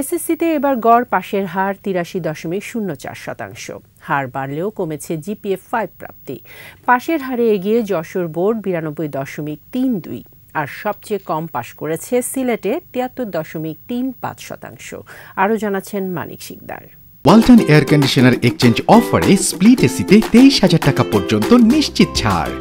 এসএসসিতে এবার গড় পাশের হার তিরাশি দশমিক শূন্য চার শতাংশ হার বাড়লেও কমেছে জিপিএফ ফাইভ প্রাপ্তি পাশের হারে এগিয়ে যশোর বোর্ড বিরানব্বই দশমিক তিন দুই আর সবচেয়ে কম পাশ করেছে সিলেটে তিয়াত্তর দশমিক তিন পাঁচ শতাংশ আরও জানাচ্ছেন Manik Sikdar Walton air conditioner exchange অফারে স্প্লিট এসিতে তেইশ হাজার টাকা পর্যন্ত নিশ্চিত ছাড়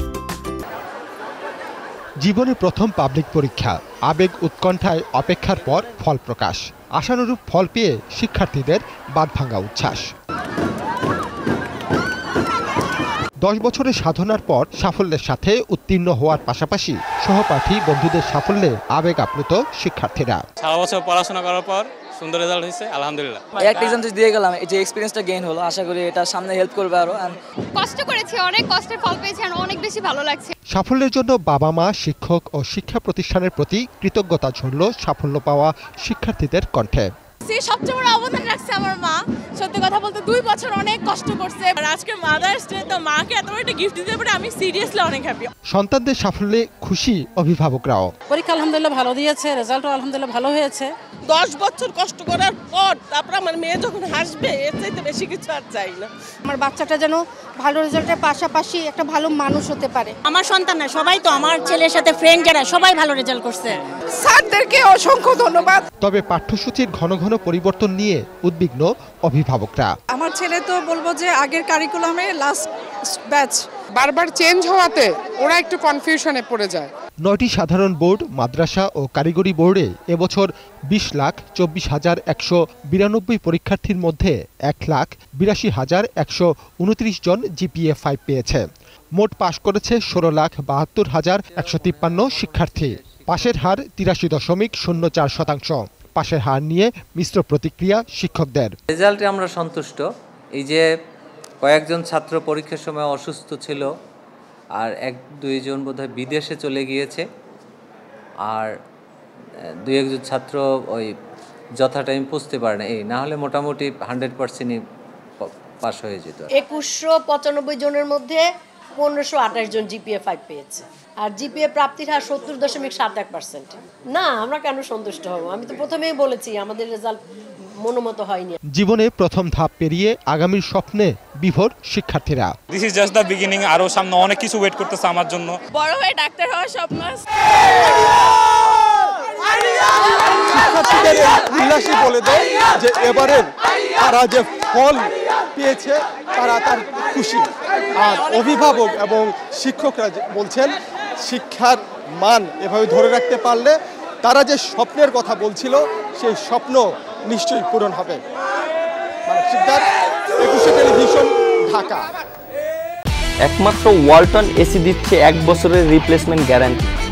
জীবনে প্রথম পাবলিক পরীক্ষা আবেগ উৎকণ্ঠায় অপেক্ষার পর ফল প্রকাশ আশানুরূপ ফল পেয়ে শিক্ষার্থীদের বাদভাঙ্গা উচ্ছ্বাস দশ বছরের সাধনার পর সাফল্যের সাথে উত্তীর্ণ হওয়ার পাশাপাশি সহপাঠী বন্ধুদের সাফল্যে আবেগ আপ্লুত শিক্ষার্থীরা সারা বছর পড়াশোনা করার পর সুন্দর রেজাল্ট হয়েছে আলহামদুলিল্লাহ একটা এক্সাম দিয়ে গেলাম এই যে এক্সপিরিয়েন্সটা গেইন হলো আশা করি এটা সামনে হেল্প করবে আরো কষ্ট করেছি অনেক কষ্টের ফল পেয়েছি আর অনেক বেশি ভালো লাগছে সাফল্যের জন্য বাবা মা শিক্ষক ও শিক্ষা প্রতিষ্ঠানের প্রতি কৃতজ্ঞতা ঝরল সাফল্য পাওয়া শিক্ষার্থীদের কণ্ঠে সে সবচেয়ে বড় অবদান রাখছে আমার মা সত্যি কথা বলতে দুই বছর অনেক কষ্ট করছে আর আজকে মাদার্স ডে তো মাকে এত একটা গিফট দিতে পারি আমি সিরিয়াসলি অনেক হ্যাপি সন্তানদের সাফল্যে খুশি অভিভাবকরাও পরীক্ষা আলহামদুলিল্লাহ ভালো দিয়েছে রেজাল্টও আলহামদুলিল্লাহ ভালো হয়েছে 10 বছর কষ্ট করার পর তারপর আমার মেয়ে যখন হাসবে এর চাইতে বেশি কিছু আর চাই না আমার বাচ্চাটা যেন ভালো রেজাল্টের পাশাপাশি একটা ভালো মানুষ হতে পারে আমার সন্তান না সবাই তো আমার ছেলের সাথে ফ্রেন্ড যারা সবাই ভালো রেজাল্ট করছে স্যারদেরকে অসংখ্য ধন্যবাদ তবে পাঠ্যসূচির ঘন ঘন পরিবর্তন নিয়ে উদ্বিগ্ন অভিভাবক অভিভাবকরা আমার ছেলে তো বলবো যে আগের কারিকুলামে লাস্ট ব্যাচ বারবার চেঞ্জ হওয়াতে ওরা একটু কনফিউশনে পড়ে যায় নয়টি সাধারণ বোর্ড মাদ্রাসা ও কারিগরি বোর্ডে এবছর বিশ লাখ চব্বিশ হাজার একশো বিরানব্বই পরীক্ষার্থীর মধ্যে এক লাখ বিরাশি হাজার একশো উনত্রিশ জন জিপিএ ফাইভ পেয়েছে মোট পাশ করেছে ষোলো লাখ বাহাত্তর হাজার একশো তিপ্পান্ন শিক্ষার্থী পাশের হার তিরাশি দশমিক শূন্য চার শতাংশ পাশের হার নিয়ে মিশ্র প্রতিক্রিয়া শিক্ষকদের রেজাল্টে আমরা সন্তুষ্ট এই যে কয়েকজন ছাত্র পরীক্ষার সময় অসুস্থ ছিল আর এক দুইজন বোধহয় বিদেশে চলে গিয়েছে আর দুই একজন ছাত্র ওই যথা টাইম পুষতে পারে না এই না হলে মোটামুটি হান্ড্রেড পার্সেন্টই পাস হয়ে যেত একুশশো পঁচানব্বই জনের মধ্যে পনেরোশো আঠাশ জন জিপিএ ফাইভ পেয়েছে আর জিপিএ প্রাপ্তির হার সত্তর দশমিক সাত এক পার্সেন্ট না আমরা কেন সন্তুষ্ট হব আমি তো প্রথমেই বলেছি আমাদের রেজাল্ট মনোমত হয়নি জীবনে প্রথম ধাপ পেরিয়ে আগামীর স্বপ্নে বিভোর শিক্ষার্থীরা this is just the beginning আর ও সামনে অনেক কিছু ওয়েট করতেছে আমার জন্য বড় হয়ে ডাক্তার হওয়ার স্বপ্ন আছে শিক্ষার্থীদের উল্লাসী বলে দেয় যে এবারের তারা যে ফল পেয়েছে তারা তার খুশি আর অভিভাবক এবং শিক্ষকরা বলছেন শিক্ষার মান এভাবে ধরে রাখতে পারলে তারা যে স্বপ্নের কথা বলছিল সেই স্বপ্ন নিশ্চয়ই পূরণ হবে একুশে টেলিভিশন ঢাকা একমাত্র ওয়ালটন এসি দিচ্ছে এক বছরের রিপ্লেসমেন্ট গ্যারান্টি